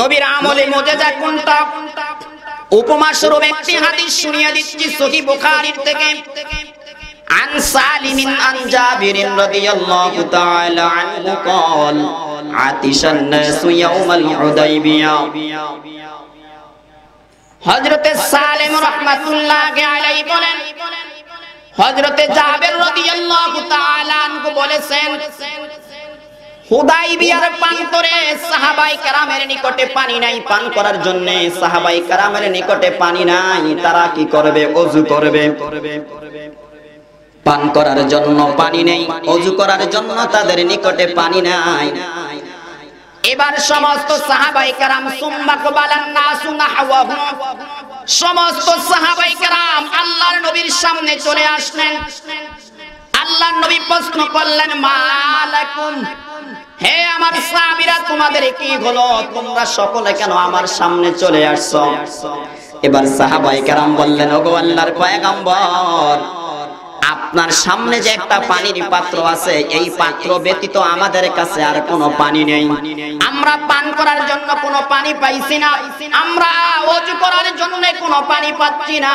নবীর আমলে মজেজা কোনটা উপমা স্বরূপ একটি হাদিস শুনিয়ে দিচ্ছি সহি বুখারীর থেকে عن سالم عن جابر رضي الله تعالى عنه قال عطش الناس يوم الحديبية হযরতে সালেম রাহমাতুল্লাহি আলাইহি বলেন হযরতে জাবের রাদিয়াল্লাহু তাআলা আনহু বলেছেন পানি নাই পান করার সাহাবাই কারামের নিকটে পানি নাই তারা কি করবে করবে পান করার জন্য পানি নেই অজু করার জন্য তাদের নিকটে পানি নাই এবার সমস্ত সাহাবাই কারাম সমস্ত সাহাবাই কারাম আল্লাহর নবীর সামনে চলে আসলেন আল্লাহ নবী প্রশ্ন করলেন মালাকুম হে আমার সাহাবীরা তোমাদের কি হলো তোমরা সকলে কেন আমার সামনে চলে আসছো এবার সাহাবাই কেরাম বললেন ওগো আল্লাহর পয়গাম্বর আপনার সামনে যে একটা পানির পাত্র আছে এই পাত্র ব্যতীত আমাদের কাছে আর কোনো পানি নেই আমরা পান করার জন্য কোনো পানি পাইছি না আমরা অজু করার জন্য কোনো পানি পাচ্ছি না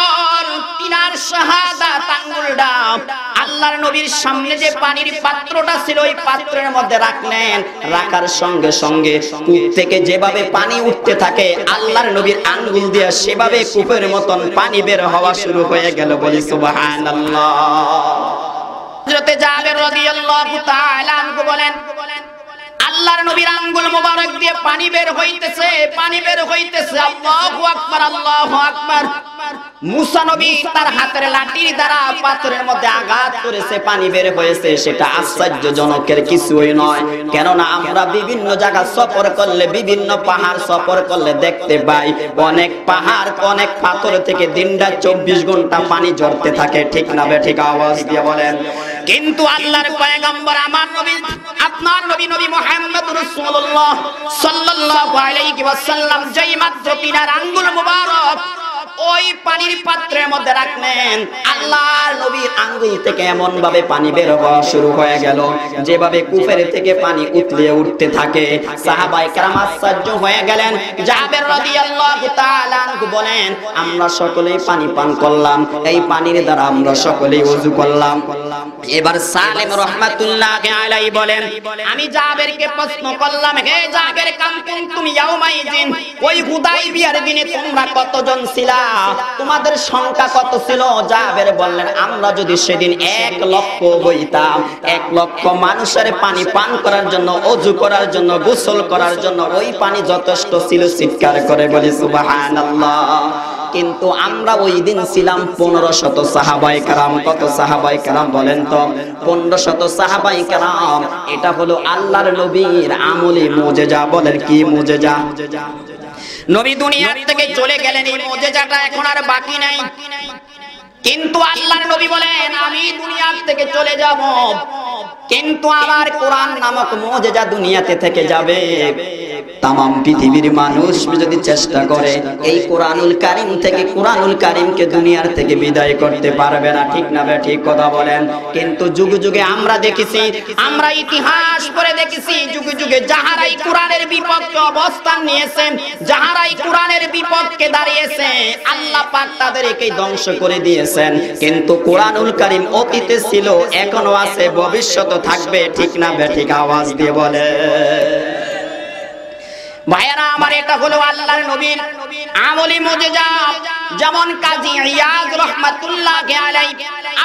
মদিনার তাঙ্গুল আঙ্গুলটা আল্লাহর নবীর সামনে যে পানির পাত্রটা ছিল ওই পাত্রের মধ্যে রাখলেন রাখার সঙ্গে সঙ্গে কূপ থেকে যেভাবে পানি উঠতে থাকে আল্লাহর নবীর আঙ্গুল দিয়ে সেভাবে কূপের মতন পানি বের হওয়া শুরু হয়ে গেল বলি সুবহানাল্লাহ হযরতে জাবের রাদিয়াল্লাহু তাআলা আনহু বলেন আল্লাহর নবীর আঙ্গুল মোবারক দিয়ে পানি বের হইতেছে পানি বের হইতেছে আল্লাহু আকবার আল্লাহু আকবার মুসা নবী তার হাতের লাঠির দ্বারা পাথরের মধ্যে আঘাত করেছে পানি বের হয়েছে সেটা আশ্চর্যজনকের কিছুই নয় কেননা আমরা বিভিন্ন জায়গা সফর করলে বিভিন্ন পাহাড় সফর করলে দেখতে পাই অনেক পাহাড় অনেক পাথর থেকে দিনটা চব্বিশ ঘন্টা পানি ঝরতে থাকে ঠিক না বে ঠিক আওয়াজ দিয়ে বলেন কিন্তু আল্লাহর পয়গম্বর আমার নবী আপনার নবী নবী মুহাম্মদ রাসূলুল্লাহ সাল্লাল্লাহু আলাইহি ওয়াসাল্লাম যেই মাত্র তিনার আঙ্গুল মুবারক ওই পানির পাত্রের মধ্যে রাখলেন আল্লাহ নবীর আঙ্গুল থেকে এমন ভাবে পানি বের হওয়া শুরু হয়ে গেল যেভাবে কুফের থেকে পানি উতলে উঠতে থাকে সাহাবাই কেরাম আশ্চর্য হয়ে গেলেন জাবের রাদিয়াল্লাহু তাআলা বলেন আমরা সকলেই পানি পান করলাম এই পানির দ্বারা আমরা সকলেই ওযু করলাম এবার সালেম রহমাতুল্লাহ আলাই বলেন আমি জাবেরকে প্রশ্ন করলাম হে জাবের কাম তুমি ইয়াউমাইজিন ওই হুদাইবিয়ার দিনে তোমরা কতজন ছিলা তোমাদের সংখ্যা কত ছিল জাবের বললেন আমরা যদি সেদিন এক লক্ষ বইতাম এক লক্ষ মানুষের পানি পান করার জন্য অজু করার জন্য গোসল করার জন্য ওই পানি যথেষ্ট ছিল চিৎকার করে বলি সুবাহান কিন্তু আমরা ওই দিন ছিলাম পনেরো শত সাহাবাই কারাম কত সাহাবাই কারাম বলেন তো পনেরো শত সাহাবাই কারাম এটা হলো আল্লাহর নবীর আমলে মোজেজা বলেন কি মোজেজা নবী দুনিয়ার থেকে চলে গেলেন এই মজেজাটা এখন আর বাকি নাই কিন্তু আল্লাহর নবী বলেন আমি দুনিয়া থেকে চলে যাব কিন্তু আমার কোরআন নামক মুজিজা দুনিয়াতে থেকে যাবে তাম পৃথিবীর মানুষ যদি চেষ্টা করে এই কোরআনুল কারিম থেকে কোরআনুল কারিমকে দুনিয়ার থেকে বিদায় করতে পারবে না ঠিক না বে ঠিক কথা বলেন কিন্তু যুগ যুগে আমরা দেখেছি আমরা ইতিহাস করে দেখেছি যুগ যুগে যাহারাই কোরআনের বিপক্ষে অবস্থান নিয়েছেন যাহারাই কোরআনের বিপক্ষে দাঁড়িয়েছে আল্লাহ পাক তাদেরকে ধ্বংস করে দিয়েছে দিয়েছেন কিন্তু কোরআনুল করিম অতীতে ছিল এখনো আছে ভবিষ্যৎ থাকবে ঠিক না বেঠিক আওয়াজ দিয়ে বলে ভাইয়ারা আমার এটা হলো আল্লাহর নবীর আমলি মুজিজা যেমন কাজী ইয়াজ রহমাতুল্লাহ আলাইহি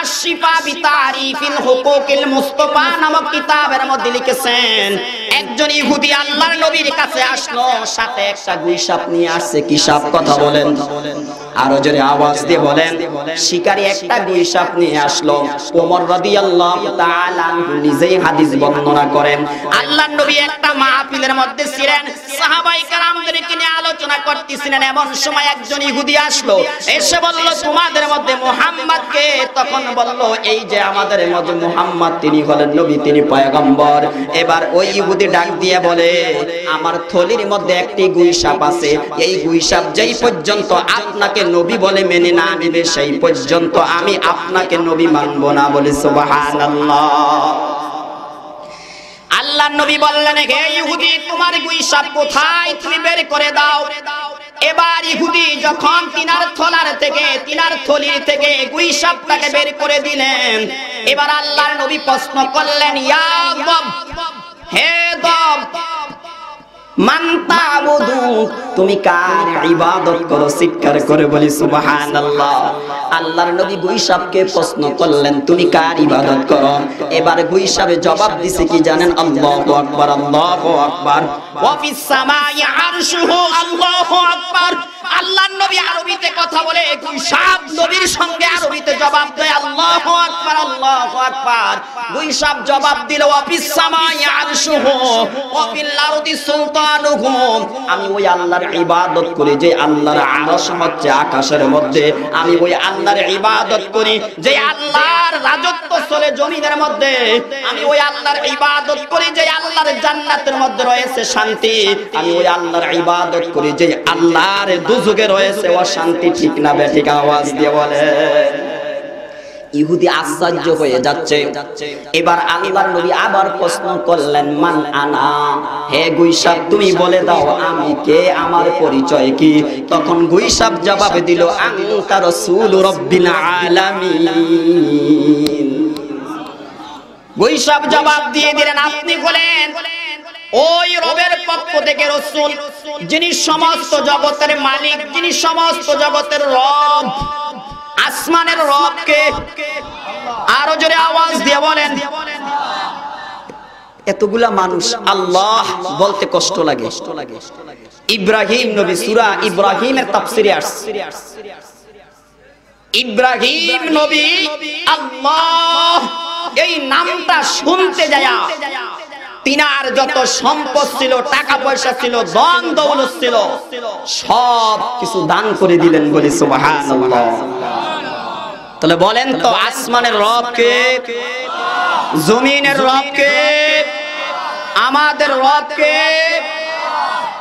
আশিফা বিতারিফিল হুকুকিল মুস্তাফা নামক কিতাবের মধ্যে লিখেছেন একজন ইহুদি আল্লাহর নবীর কাছে আসলো সাথে একটা গুইসাপ নিয়ে আসছে কি সাপ কথা বলেন আরো জোরে আওয়াজ দিয়ে বলেন শিকারি একটা নিয়ে আসলো ওমর রাদিয়াল্লাহু তাআলা নিজেই হাদিস বর্ণনা করেন আল্লাহর নবী একটা মাহফিলের মধ্যে ছিলেন সাহাবাই নিয়ে আলোচনা করতেছিলেন এমন সময় একজন ইহুদি আসলো এসে বলল তোমাদের মধ্যে তখন বলল এই যে আমাদের মধ্যে মুহাম্মদ তিনি হলেন নবী তিনি পয়গম্বর এবার ওই ইহুদি ডাক দিয়ে বলে আমার থলির মধ্যে একটি গুইসাপ আছে এই গুইসাপ যেই পর্যন্ত আপনাকে নবী বলে মেনে না নেবে সেই পর্যন্ত আমি আপনাকে নবী মানব না বলে সুবাহান আল্লাহ নবী বললেন হে ইহুদি তোমার গুইসাব কোথায় তুমি বের করে দাও এবার ইহুদি যখন তিনার থলার থেকে তিনার থলির থেকে গুইসাবটাকে বের করে দিলেন এবার আল্লাহ নবী প্রশ্ন করলেন ইয়া হে দব তুমি কার ইবাদত করো চিৎকার করে বলি সুবাহান আল্লাহর নবী গুইসাবকে প্রশ্ন করলেন তুমি কার ইবাদত করো এবার গুইসাবে জবাব দিছে কি জানেন আল্লাহু আকবার আল্লাহু আকবার ওয়াফিস সামাই আরশুহু আল্লাহু আকবার আল্লাহর নবী আরবিতে কথা বলে গুইসাব নবীর সঙ্গে আরবিতে জবাব দেয় আল্লাহু আকবার আল্লাহু আকবার দুই সব জবাব দিল আমি ওই আল্লাহর ইবাদত করি যে আল্লাহর আরশ হচ্ছে আকাশের মধ্যে আমি ওই আল্লাহর ইবাদত করি যে আল্লাহর রাজত্ব চলে জমিনের মধ্যে আমি ওই আল্লাহর ইবাদত করি যে আল্লাহর জান্নাতের মধ্যে রয়েছে শান্তি আমি ওই আল্লাহর ইবাদত করি যে আল্লাহর দুযুগে রয়েছে অশান্তি ঠিক না বেঠিক আওয়াজ দিয়ে বলে ইহুদি আশ্চর্য হয়ে যাচ্ছে এবার আল্লাহর নবী আবার প্রশ্ন করলেন মান আনা হে গুইসাব তুমি বলে দাও আমি কে আমার পরিচয় কি তখন গুইসাব জবাব দিল আনতা রাসূল রব্বিল আলামিন গুইসাব জবাব দিয়ে দিলেন আপনি বলেন ওই রবের পক্ষ থেকে রসুল যিনি সমস্ত জগতের মালিক যিনি সমস্ত জগতের রব আসমানের রবকে আরো জোরে আওয়াজ দিয়ে বলেন এতগুলা মানুষ আল্লাহ বলতে কষ্ট লাগে ইব্রাহিম নবী সুরা ইব্রাহিমের তাফসিরে আসছে ইব্রাহিম নবী আল্লাহ এই নামটা শুনতে যায় তিনার যত সম্পদ ছিল টাকা পয়সা ছিল দন দৌলত ছিল সব কিছু দান করে দিলেন বলে সুবহানাল্লাহ তাহলে বলেন তো আসমানের রব কে জমিনের রব কে আমাদের রব কে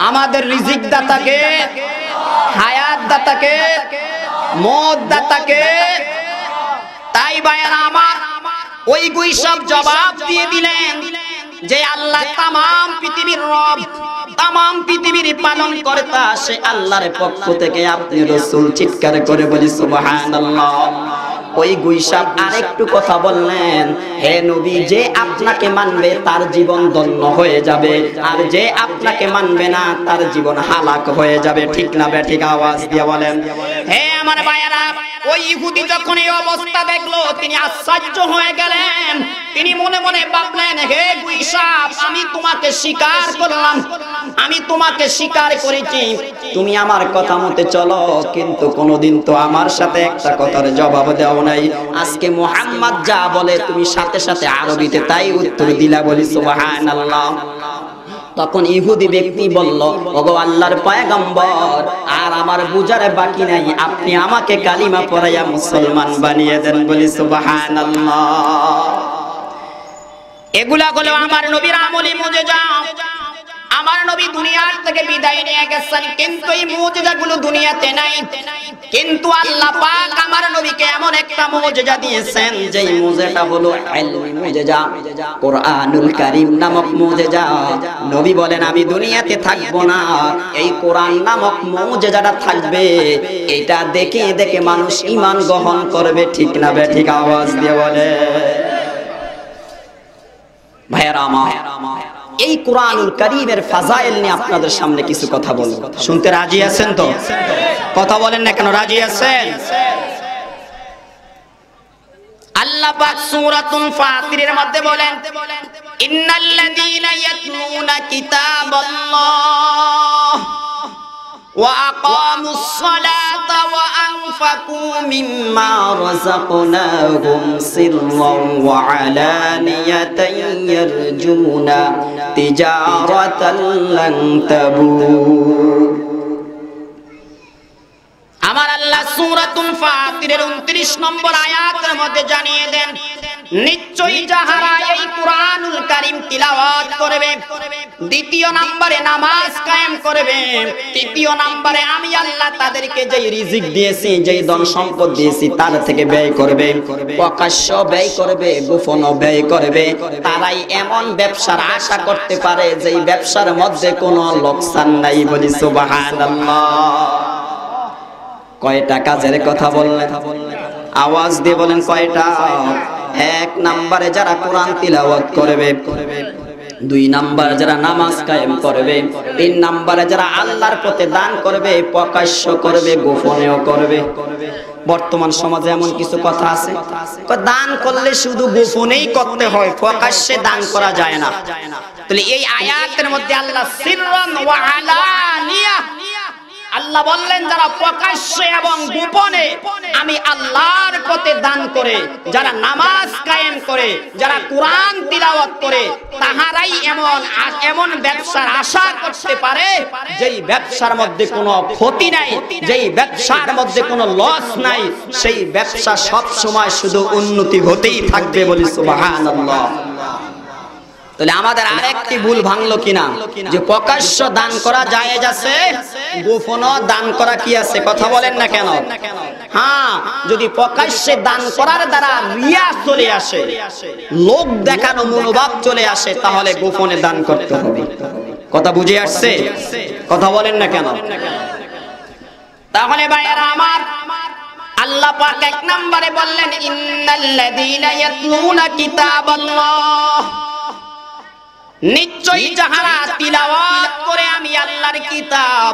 আমাদের রিজিক দাতাকে হায়াত দাতাকে মদ দাতাকে তাই বায়ান আমার ওই গুই সব জবাব দিয়ে দিলেন যে আল্লাহ তাম পৃথিবীর রব তাম পৃথিবীর পালন কর্তা সে আল্লাহর পক্ষ থেকে আপনি রসুল চিৎকার করে বলি সুবাহান ওই গুইসাব আরেকটু কথা বললেন হে নবী যে আপনাকে মানবে তার জীবন দন্য হয়ে যাবে আর যে আপনাকে মানবে না তার জীবন হালাক হয়ে যাবে ঠিক না বে ঠিক আওয়াজ দিয়ে বলেন হে আমার বায়ারা ওই ইহুদি যখন এই অবস্থা দেখলো তিনি আশ্চর্য হয়ে গেলেন তিনি মনে মনে ভাবলেন হে গুইসাপ আমি তোমাকে স্বীকার করলাম আমি তোমাকে স্বীকার করেছি তুমি আমার কথা মতে চলো কিন্তু কোনোদিন তো আমার সাথে একটা কথার জবাব দেও নাই আজকে মোহাম্মদ যা বলে তুমি সাথে সাথে আরবিতে তাই উত্তর দিলা বলি সুবহানাল্লাহ তখন ইহুদি ব্যক্তি বলল ওগো আল্লাহর পায়গম্বর আর আমার বুঝার বাকি নাই আপনি আমাকে কালিমা পড়াইয়া মুসলমান বানিয়ে দেন বলি সুবহানাল্লাহ এগুলা হলো আমার নবীর আমলি মজে যাও আমার নবী দুনিয়ার থেকে বিদায় নিয়ে গেছেন কিন্তু এই গুলো দুনিয়াতে নাই কিন্তু আল্লাহ পাক আমার নবীকে এমন একটা মুজিজা দিয়েছেন যে মুজিজাটা হলো ইলমি মুজিজা কোরআনুল কারীম নামক মুজিজা নবী বলেন আমি দুনিয়াতে থাকব না এই কোরআন নামক মুজিজাটা থাকবে এটা দেখে দেখে মানুষ ঈমান গ্রহণ করবে ঠিক না বে ঠিক আওয়াজ দিয়ে বলে ভাইরা আমার এই কোরআনুল করিমের ফাজাইল নিয়ে আপনাদের সামনে কিছু কথা বলবো শুনতে রাজি আছেন তো কথা বলেন না কেন রাজি আছেন আল্লাহ পাক সূরাতুল ফাতিরের মধ্যে বলেন ইন্নাল্লাযীনা ইয়াতলুনা কিতাবাল্লাহ وأقاموا الصلاة وأنفقوا مما رزقناهم سرا وعلانية يرجون تجارة لن تبور আমার আল্লাহ সূরাতুল ফাতিরের 29 নম্বর আয়াতের মধ্যে জানিয়ে দেন নিশ্চয়ই যাহারা এই কুরআনুল কারীম তিলাওয়াত করবে দ্বিতীয় নম্বরে নামাজ কায়েম করবে তৃতীয় নম্বরে আমি আল্লাহ তাদেরকে যেই রিজিক দিয়েছি যেই ধন সম্পদ দিয়েছি তার থেকে ব্যয় করবে প্রকাশ্য ব্যয় করবে গোপন ব্যয় করবে তারাই এমন ব্যবসার আশা করতে পারে যেই ব্যবসার মধ্যে কোনো লোকসান নাই বলি সুবহানাল্লাহ কয়টা কাজের কথা বললেন আওয়াজ দিয়ে বলেন কয়টা এক নাম্বারে যারা কোরআন তিলাওয়াত করবে দুই নাম্বার যারা নামাজ কায়েম করবে তিন নাম্বারে যারা আল্লাহর পথে দান করবে প্রকাশ্য করবে গোপনেও করবে বর্তমান সমাজে এমন কিছু কথা আছে দান করলে শুধু গোপনেই করতে হয় প্রকাশ্যে দান করা যায় না তাহলে এই আয়াতের মধ্যে আল্লাহ সিররান ওয়া আলানিয়া আল্লাহ বললেন যারা প্রকাশ্যে এবং গোপনে আমি আল্লাহর পথে দান করে যারা নামাজ কায়েম করে যারা কোরআন তিলাওয়াত করে তাহারাই এমন এমন ব্যবসার আশা করতে পারে যেই ব্যবসার মধ্যে কোনো ক্ষতি নাই যেই ব্যবসার মধ্যে কোনো লস নাই সেই ব্যবসা সব সময় শুধু উন্নতি হতেই থাকবে বলি সুবহানাল্লাহ তাহলে আমাদের আরেকটি ভুল ভাঙলো কিনা যে প্রকাশ্য দান করা জায়েজ আছে গোপন দান করা কি আছে কথা বলেন না কেন হ্যাঁ যদি প্রকাশ্যে দান করার দ্বারা রিয়া চলে আসে লোক দেখানো মনোভাব চলে আসে তাহলে গোপনে দান করতে হবে কথা বুঝে আসছে কথা বলেন না কেন তাহলে ভাই আমার আল্লাহ পাক এক নম্বরে বললেন ইন্নাল্লাযীনা ইয়াতলুনা কিতাবাল্লাহ নিশ্চয়ই যাহারা তিলাওয়াত করে আমি আল্লাহর কিতাব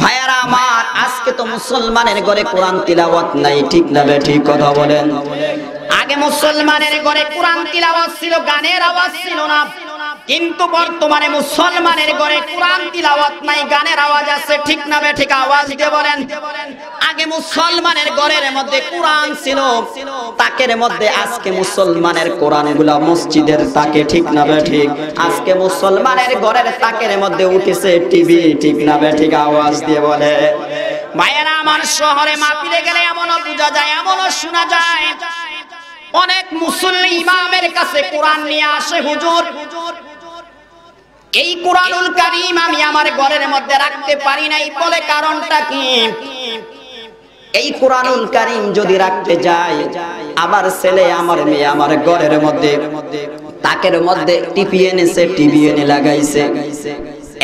ভাইয়ারা আমার আজকে তো মুসলমানের ঘরে কোরআন তিলাওয়াত নাই ঠিক না ঠিক কথা বলেন আগে মুসলমানের ঘরে কোরআন তিলাওয়াত ছিল গানের আওয়াজ ছিল না কিন্তু বর্তমানে মুসলমানের ঘরে কোরআন তিলাওয়াত নাই গানের আওয়াজ আছে ঠিক না ঠিক আওয়াজ দিয়ে বলেন আগে মুসলমানের ঘরের মধ্যে কোরআন ছিল তাকের মধ্যে আজকে মুসলমানের কোরআন গুলা মসজিদের তাকে ঠিক না ঠিক আজকে মুসলমানের ঘরের তাকের মধ্যে উঠেছে টিভি ঠিক না ঠিক আওয়াজ দিয়ে বলে ভাইয়েরা আমার শহরে মাপিরে গেলে এমনও বোঝা যায় এমনও শোনা যায় অনেক মুসলিম ইমামের কাছে কোরআন নিয়ে আসে হুজুর হুজুর এই কোরআনুল কারিম আমি আমার ঘরের মধ্যে রাখতে পারি নাই বলে কারণটা কি এই কোরআনুল কারিম যদি রাখতে যাই আমার ছেলে আমার মেয়ে আমার ঘরের মধ্যে তাকের মধ্যে টিপি এনেছে টিভি এনে লাগাইছে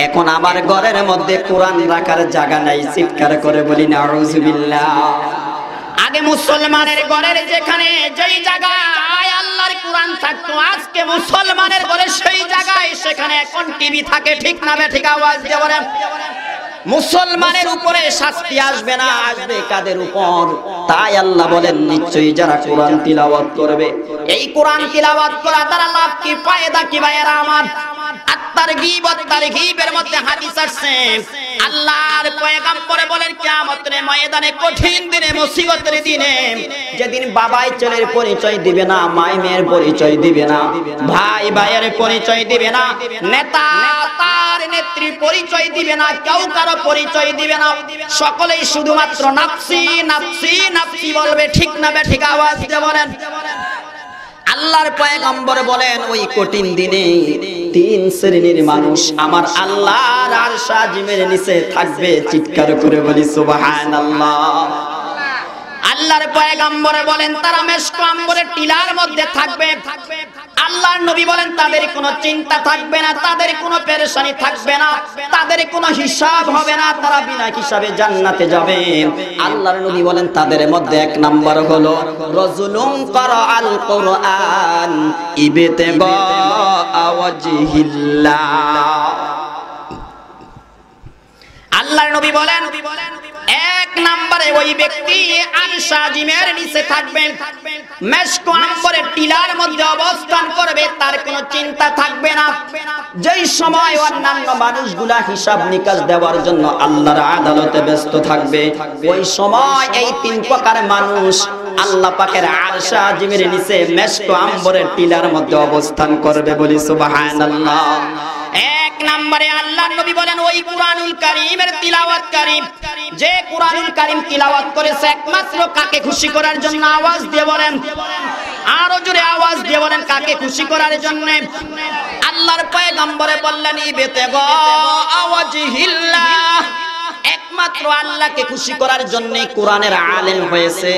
এখন আমার ঘরের মধ্যে কোরআন রাখার জায়গা নাই চিৎকার করে বলি না রুজুবিল্লাহ আগে মুসলমানের ঘরের যেখানে যেই জায়গায় আল্লাহর কোরআন থাকতো আজকে মুসলমানের ঘরে সেই জায়গায় সেখানে এখন টিভি থাকে ঠিক নামে ঠিক আওয়াজ দিয়ে মুসলমানের উপরে শাস্তি আসবে না আসবে কাদের উপর তাই আল্লাহ বলেন নিশ্চয়ই যারা কোরআন তিলাওয়াত করবে এই কোরআন তিলাওয়াত করা তারা লাভ কি পায়দা কি ভাইয়েরা আমার আত্মার গিবত তার গিবের মধ্যে হাদিস আসছে আল্লাহর পয়গাম্বরে বলেন কিয়ামতের ময়দানে কঠিন দিনে মুসিবতের দিনে যেদিন বাবাই চলের পরিচয় দিবে না মাই মেয়ের পরিচয় দিবে না ভাই ভাইয়ের পরিচয় দিবে না নেতা তার নেত্রী পরিচয় দিবে না কেউ কারো পরিচয় দিবে না সকলেই শুধুমাত্র নাপসি নাপসি নাপসি বলবে ঠিক না বে ঠিক আওয়াজ দিয়ে বলেন আল্লাহর পয়গম্বর বলেন ওই কঠিন দিনে তিন শ্রেণীর মানুষ আমার আল্লাহর আর সাজিমের নিচে থাকবে চিৎকার করে বলি সুবাহান আল্লাহ আল্লাহর পয়গাম্বরে বলেন তারা মেশকাম্বরে টিলার মধ্যে থাকবে থাকবে আল্লাহর নবী বলেন তাদের কোনো চিন্তা থাকবে না তাদের কোনো পেরেশানি থাকবে না তাদের কোনো হিসাব হবে না তারা বিনা হিসাবে জান্নাতে যাবে আল্লাহর নবী বলেন তাদের মধ্যে এক নাম্বার হলো রজুলুম কর আল কোরআন ইবেতে গ আল্লাহর নবী বলেন নবী বলেন এক নম্বরে ওই ব্যক্তি আনসাজিমের নিচে থাকবেন মেশকো আম্বরের টিলার মধ্যে অবস্থান করবে তার কোনো চিন্তা থাকবে না যেই সময় অন্যান্য মানুষগুলা হিসাব নিকাশ দেওয়ার জন্য আল্লাহর আদালতে ব্যস্ত থাকবে ওই সময় এই তিন প্রকার মানুষ আল্লাহ পাকের আরশা আজিমের নিচে মেশকো আম্বরের টিলার মধ্যে অবস্থান করবে বলি সুবহানাল্লাহ নম্বরে আল্লাহ নবী বলেন ওই কুরআনুল কারীমের তিলাওয়াত কারীম যে কুরআনুল কারীম তিলাওয়াত করেছে একমাত্র কাকে খুশি করার জন্য আওয়াজ দিয়ে বলেন আরো জোরে আওয়াজ দিয়ে বলেন কাকে খুশি করার জন্য আল্লাহর পয়গম্বরে বললেন ইবেতে গো আওয়াজিহিল্লাহ একমাত্র আল্লাহকে খুশি করার জন্য কোরআনের আলেম হয়েছে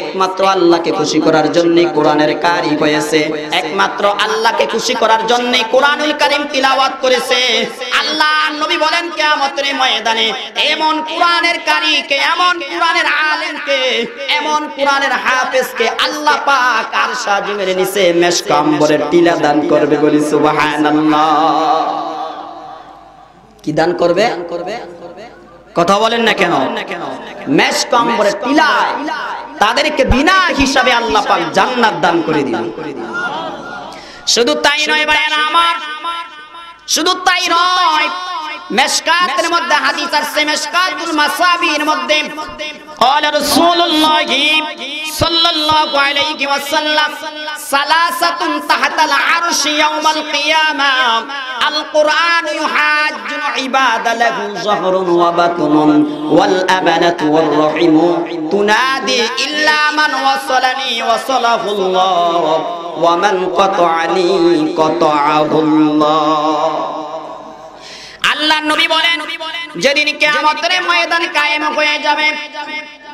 একমাত্র আল্লাহকে খুশি করার জন্য কোরআনের কারি হয়েছে একমাত্র আল্লাহকে খুশি করার জন্য কোরআনুল কারিম তিলাওয়াত করেছে আল্লাহ নবী বলেন কিয়ামতের ময়দানে এমন কোরআনের কারি কে এমন কোরআনের আলেম কে এমন কোরআনের হাফেজ কে আল্লাহ পাক আর সাজুমের নিচে মেশক আম্বরের টিলা দান করবে বলি সুবহানাল্লাহ কি দান করবে দান করবে কথা বলেন না কেন তাদেরকে বিনা হিসাবে আল্লাহ পাক জান্নাত দান করে দিলেন শুধু তাই নয় ভাইয়েরা আমার শুধু তাই নয় মেশকাতের মধ্যে হাদিস আছে মেশকাতুল মাসাবির মধ্যে قال رسول الله صلى الله عليه وسلم ثلاثه تحت العرش يوم القيامه القران يحاجن عباد له ظهر وبطن والابنه والرحم تنادي الا من وصلني وصله الله ومن قطعني قطعه الله আল্লাহ নবী বলেন যেদিন কেমন ময়দান কায়েম হয়ে যাবে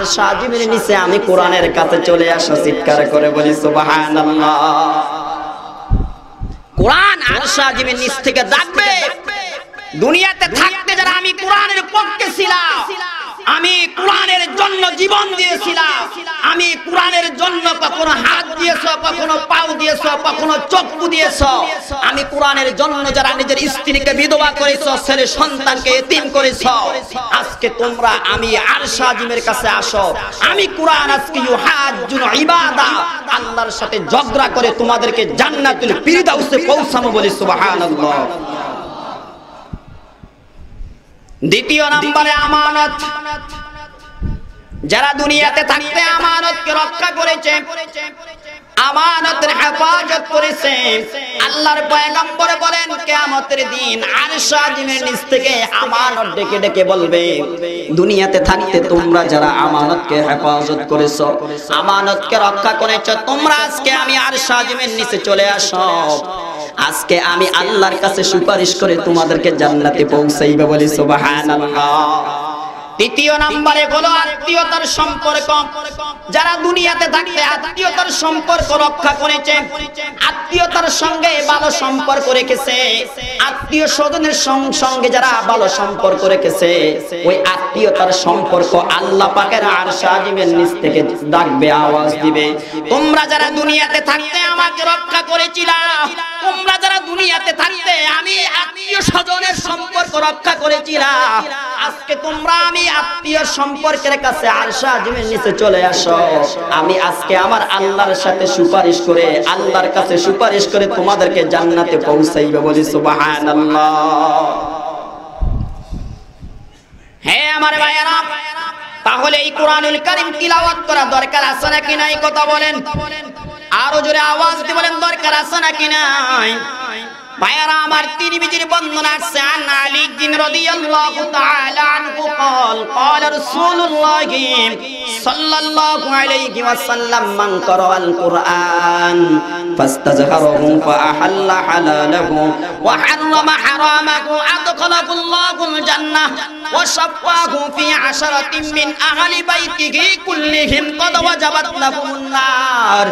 আর সাজিমের নিচে আমি কোরআনের কাছে চলে আসা চিৎকার করে বলি সুবহানাল্লাহ কোরআন আর সাজিমের নিচ থেকে ডাকবে দুনিয়াতে থাকতে যারা আমি কোরআনের পক্ষে ছিলাম আমি কোরআনের জন্য জীবন দিয়েছিলাম আমি কোরআনের জন্য কখনো হাত দিয়েছ কখনো পাও দিয়েছ কখনো চক্ষু দিয়েছ আমি কোরআনের জন্য যারা নিজের স্ত্রীকে বিধবা করেছ ছেলে সন্তানকে এতিম করেছ আজকে তোমরা আমি আর শাহিমের কাছে আসো আমি কোরআন আজকে ইউহাজুন ইবাদা আল্লাহর সাথে ঝগড়া করে তোমাদেরকে জান্নাতুল ফিরদাউসে পৌঁছানো বলি সুবহানাল্লাহ দ্বিতীয় নম্বরে আমানত যারা দুনিয়াতে থাকতে আমানতকে রক্ষা করেছে আমানতের হেফাজত করেছে আল্লাহর বলেন দিন নিচ থেকে আমানত ডেকে ডেকে বলবে দুনিয়াতে থাকতে তোমরা যারা আমানতকে হেফাজত করেছো আমানতকে রক্ষা করেছো তোমরা আজকে আমি আরশ আজিমের নিচে চলে আসো আজকে আমি আল্লাহর কাছে সুপারিশ করে তোমাদেরকে জান্নাতে পৌঁছাইবে বলি সুবহানাল্লাহ তৃতীয় নাম্বারে বলো আত্মীয়তার সম্পর্ক যারা দুনিয়াতে থাকতে আত্মীয়তার সম্পর্ক রক্ষা করেছে আত্মীয়তার সঙ্গে ভালো সম্পর্ক রেখেছে আত্মীয় স্বজনের সঙ্গে যারা ভালো সম্পর্ক রেখেছে ওই আত্মীয়তার সম্পর্ক আল্লাহ পাকের আর সাজিমের নিচ থেকে ডাকবে আওয়াজ দিবে তোমরা যারা দুনিয়াতে থাকতে আমাকে রক্ষা করেছিলা তোমরা যারা দুনিয়াতে থাকতে আমি আত্মীয় স্বজনের সম্পর্ক রক্ষা করেছিলাম আজকে তোমরা আমি আত্মীয় সম্পর্কের কাছে আরশা আজিমের নিচে চলে আসো আমি আজকে আমার আল্লাহর সাথে সুপারিশ করে আল্লাহর কাছে সুপারিশ করে তোমাদেরকে জান্নাতে পৌঁছাইবে বলি সুবহানাল্লাহ হে আমার ভাইয়েরা তাহলে এই কোরআনুল কারীম তিলাওয়াত করা দরকার আছে নাকি নাই কথা বলেন আরো জোরে আওয়াজ দিয়ে বলেন দরকার আছে নাকি নাই ভাইয়ারা আমার তিরমিজির বর্ণনা আছে আন আলী বিন রাদিয়াল্লাহু তাআলা আনহু قال قال رسول الله صلى الله عليه وسلم من قرأ القرآن فاستزهره فأحل حلاله وحرم حرامه أدخله الله الجنة وشفاه في عشرة من أهل بيته كلهم قد وجبت لهم النار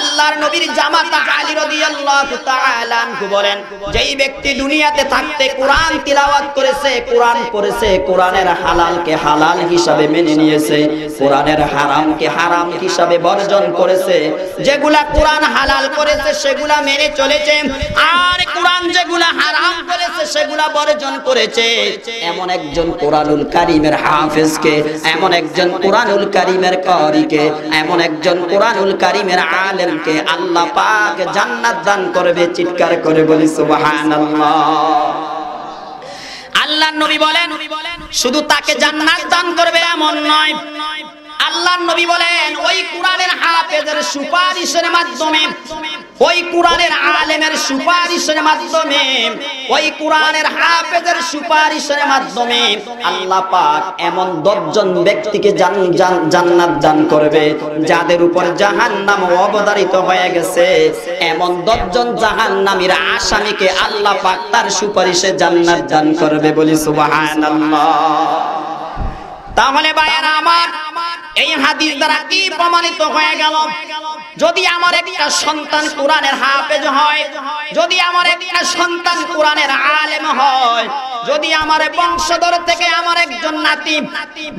আল্লাহর নবীর জামাতা আলী রাদিয়াল্লাহু তাআলা বলেন যেই ব্যক্তি দুনিয়াতে থাকতে কোরআন তিলাওয়াত করেছে কোরআন পড়েছে কোরআনের হালালকে হালাল হিসাবে মেনে নিয়েছে কোরআনের হারামকে হারাম হিসাবে বর্জন করেছে যেগুলা কোরআন হালাল করেছে সেগুলা মেনে চলেছে আর কোরআন যেগুলা হারাম করেছে সেগুলা বর্জন করেছে এমন একজন কোরআনুল কারিমের হাফেজকে এমন একজন কোরআনুল কারিমের কারিকে এমন একজন কোরআনুল কারিমের আলেমকে আল্লাহ পাক জান্নাত দান করবে চিৎকার করে বলি আল্লাহ নবী বলেন শুধু তাকে জান্নাত দান করবে এমন নয় আল্লাহ নবী বলেন ওই কোরআনের হাফেজের সুপারিশের মাধ্যমে ওই কোরআনের আলেমের সুপারিশের মাধ্যমে ওই কোরআনের হাফেজের সুপারিশের মাধ্যমে আল্লাহ পাক এমন দশজন ব্যক্তিকে জান্নাত দান করবে যাদের উপর জাহান্নাম অবধারিত হয়ে গেছে এমন দশজন জাহান্নামীর আসামিকে আল্লাহ পাক তার সুপারিশে জান্নাত দান করবে বলি সুবহানাল্লাহ তাহলে ভাইয়ারা আমার এই হাদিস দ্বারা কি প্রমাণিত হয়ে গেল যদি আমার একটা সন্তান কোরআনের হাফেজ হয় যদি আমার একটা সন্তান কোরআনের আলেম হয় যদি আমার বংশধর থেকে আমার একজন নাতি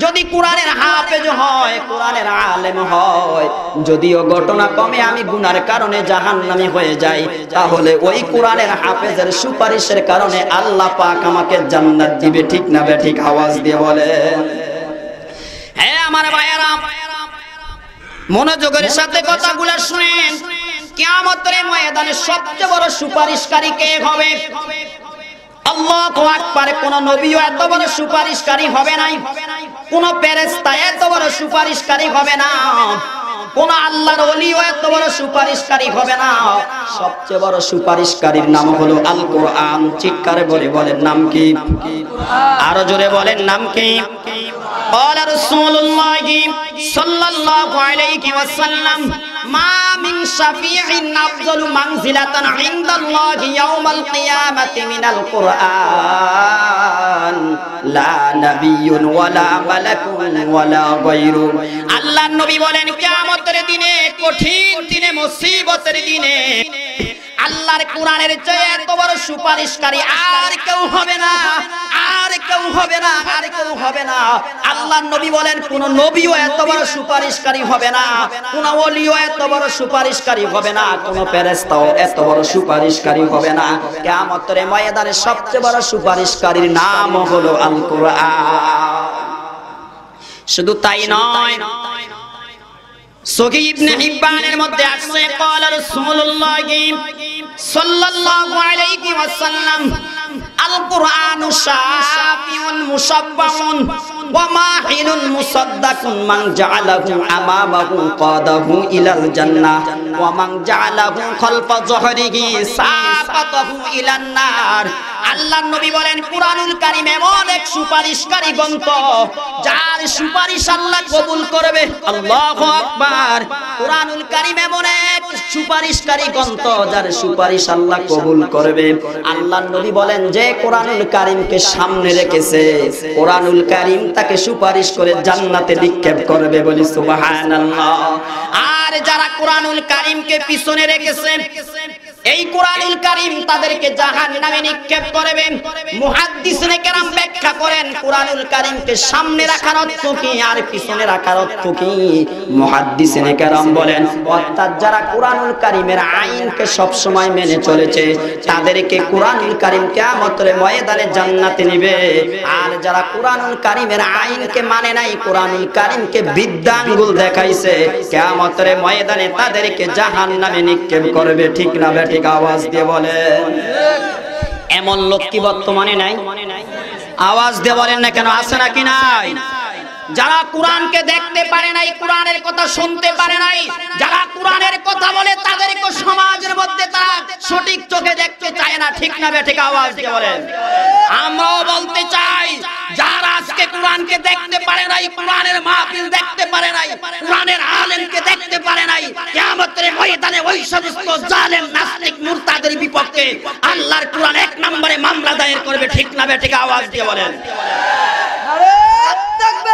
যদি কোরআনের হাফেজ হয় কোরআনের আলেম হয় যদিও ঘটনা কমে আমি গুনার কারণে জাহান্নামি হয়ে যাই তাহলে ওই কোরআনের হাফেজের সুপারিশের কারণে আল্লাহ পাক আমাকে জান্নাত দিবে ঠিক না বে ঠিক আওয়াজ দিয়ে বলে হ্যাঁ আমার মনোযোগের সাথে কথাগুলো শুনেন কিয়ামতের ময়দানে সবচেয়ে বড় সুপারিশকারী কে হবে আল্লাহ এত বড় সুপারিশকারী হবে কোন এত বড় সুপারিশকারী হবে না কোন এত বড় সুপারিশকারী হবে না সবচেয়ে বড় সুপারিশকারীর নাম হলো আল কোরআন চিৎকারে বলে বলেন নাম কি আরো জোরে বলেন নাম কি قال رسول الله صلى الله عليه وسلم ما من شفيع أفضل منزلة عند الله يوم القيامة من القرآن لا نبي ولا ملك ولا غيره আল্লাহ নবী বলেন কিয়ামতের দিনে কঠিন দিনে মুসিবতের দিনে আল্লাহর কোরআনের চেয়ে এত বড় সুপারিশকারী আর কেউ হবে না আর কেউ হবে না আর কেউ হবে না আল্লাহ নবী বলেন কোন নবীও এত বড় সুপারিশকারী হবে না কোন অলিও এত বড় সুপারিশকারী হবে না কোন ফেরেশতাও এত বড় সুপারিশকারী হবে না কিয়ামতের ময়দানে সবচেয়ে বড় সুপারিশকারীর নাম হলো আল শুধু তাই নয় সগি ইবনে হিব্বানের মধ্যে ক্বালা রাসূলুল্লাহ সাল্লাল্লাহু আলাইহি ওয়াসাল্লাম আল কোরআন শাফিউল মুসাব্বাউন ওয়া মাহিনুন মুসাদ্দাকুন নবী বলেন এমন এক সুপারিশকারী গ্রন্থ যার সুপারিশ আল্লাহ কবুল করবে আকবার এমন এক সুপারিশকারী গ্রন্থ যার সুপারিশ আল্লাহ কবুল করবে আল্লাহ নবী বলেন বলেন যে কোরআনুল কারিমকে সামনে রেখেছে কোরআনুল কারিম তাকে সুপারিশ করে জান্নাতে নিক্ষেপ করবে বলি সুবহানাল্লাহ আর যারা কোরআনুল কারিমকে পিছনে রেখেছে এই কোরআনুল কারীম তাদেরকে জাহান্নামে নিক্ষেপ করবেন মুহাদ্দিসনে কেরাম ব্যাখ্যা করেন কোরআনুল কারীমকে সামনে রাখার অর্থ কি আর পিছনে রাখার অর্থ কি মুহাদ্দিসনে কেরাম বলেন অর্থাৎ যারা কোরআনুল কারীমের আইনকে সব সময় মেনে চলেছে তাদেরকে কোরআনুল কারীম কিয়ামতের ময়দানে জান্নাতে নেবে আর যারা কোরআনুল কারীমের আইনকে মানে নাই কোরআনুল কারীমকে বিদ্যাঙ্গুল দেখাইছে কিয়ামতের ময়দানে তাদেরকে জাহান্নামে নিক্ষেপ করবে ঠিক না ঠিক আওয়াজ দিয়ে বলে এমন লোক কি বর্তমানে নাই আওয়াজ দিয়ে বলেন না কেন আছে নাকি নাই যারা কোরআনকে দেখতে পারে নাই কোরআনের কথা শুনতে পারে নাই যারা কোরআনের কথা বলে তাদেরকে সমাজের মধ্যে তারা সঠিক চোখে দেখতে চায় না ঠিক না বে ঠিক আওয়াজ দিয়ে বলে আমরাও বলতে চাই যারা আজকে কোরআনকে দেখতে পারে নাই কোরআনের মাহফিল দেখতে পারে নাই কোরআনের আলেমকে দেখতে পারে নাই কিয়ামতের ময়দানে ওই সমস্ত জালেম নাস্তিক মুরতাদের বিপক্ষে আল্লাহর কোরআন এক নম্বরে মামলা দায়ের করবে ঠিক না বে ঠিক আওয়াজ দিয়ে বলেন আরে থাকবে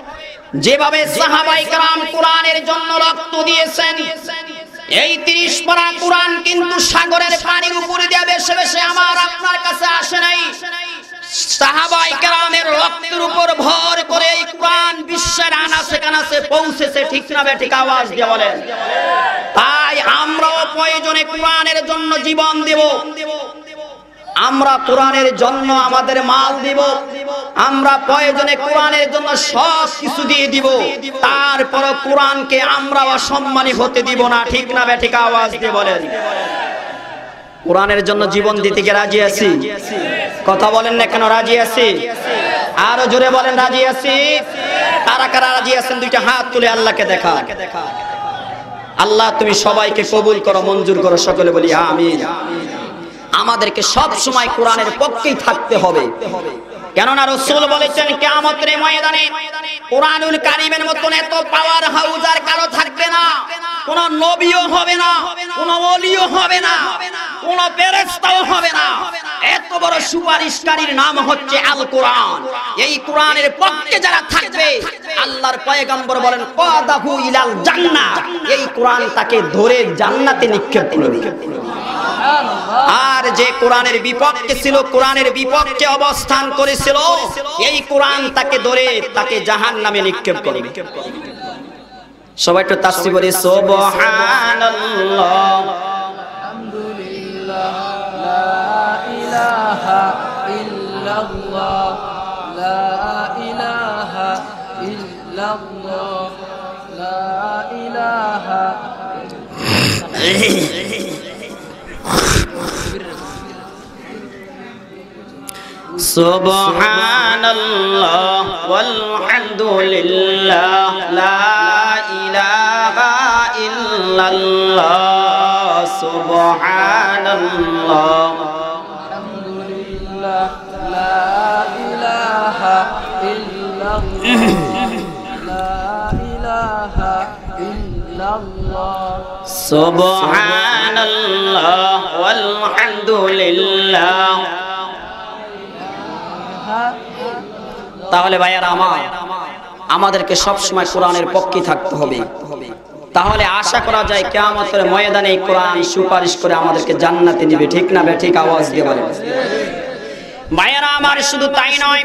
যেভাবে সাহাবাই কালাম কোরআনের জন্য রক্ত দিয়েছেন এই তিরিশ পারা কোরআন কিন্তু সাগরের পানির উপরে দিয়ে বেশে বেশে আমার আপনার কাছে আসে নাই রক্তের উপর ভর পৌঁছেছে ঠিক বলেন তাই প্রয়োজনে কোরআনের জন্য জীবন আমরা কোরআনের জন্য আমাদের মাল দিব আমরা প্রয়োজনে কোরআনের জন্য সব কিছু দিয়ে দিব তারপর কোরআনকে আমরা অসম্মানী হতে দিব না ঠিক না ব্যাঠিক আওয়াজ দিয়ে বলেন কোরআনের জন্য জীবন দিতে রাজি আছি কথা বলেন না কেন রাজি আছি আরো জোরে বলেন রাজি আছি কারা কারা রাজি আছেন দুইটা হাত তুলে আল্লাহকে দেখা আল্লাহ তুমি সবাইকে কবুল করো মঞ্জুর করো সকলে বলি আমি আমাদেরকে সব সময় কোরআনের পক্ষেই থাকতে হবে কেননা রসুল বলেছেন কেমন ময়দানে কোরআনুল কারিমের মতন এত পাওয়ার হাউস আর কারো থাকবে না কোন নবীও হবে না কোন অলিও হবে না কোন ফেরেশতাও হবে না এত বড় সুপারিশকারীর নাম হচ্ছে আল কোরআন এই কোরআনের পক্ষে যারা থাকবে আল্লাহর পয়গম্বর বলেন কাদাহু ইলাল জান্নাহ এই কোরআন তাকে ধরে জান্নাতে নিক্ষেপ করবে আর যে কোরআনের বিপক্ষে ছিল কোরআনের বিপক্ষে অবস্থান করেছিল এই কোরআন তাকে ধরে তাকে জাহান নামে নিক্ষেপ করে সবাই একটু তাস্তি বলি ইলাহা লা ইলাহা سبحان الله والحمد لله لا إله إلا الله سبحان الله الحمد لله لا إله إلا الله لا إله إلا الله سبحان الله والحمد لله তাহলে ভাইয়ার আমার আমাদেরকে সবসময় কোরআনের পক্ষে থাকতে হবে তাহলে আশা করা যায় কেয়ামতের ময়দানে এই কোরআন সুপারিশ করে আমাদেরকে জান্নাতে নিবে ঠিক না বে ঠিক আওয়াজ দিয়ে বলে ভাইয়ারা আমার শুধু তাই নয়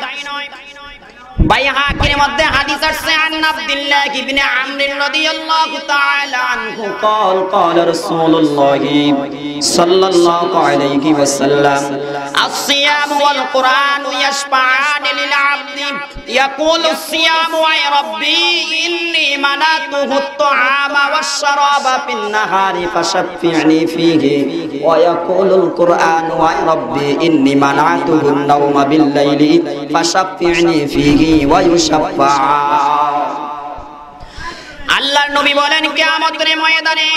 ভাই হাকির মধ্যে হাদিস আসছে আন আব্দুল্লাহ ইবনে আমর রাদিয়াল্লাহু তাআলা আনহু قال قال رسول الله صلى الله عليه وسلم الصيام والقرآن يشفعان للعبد يقول الصيام يا ربي إني منعته الطعام والشراب في النهار فشفعني فيه ويقول القرآن يا ربي إني منعته النوم بالليل فشفعني فيه আল্লাহর নবী বলেন ময়দানে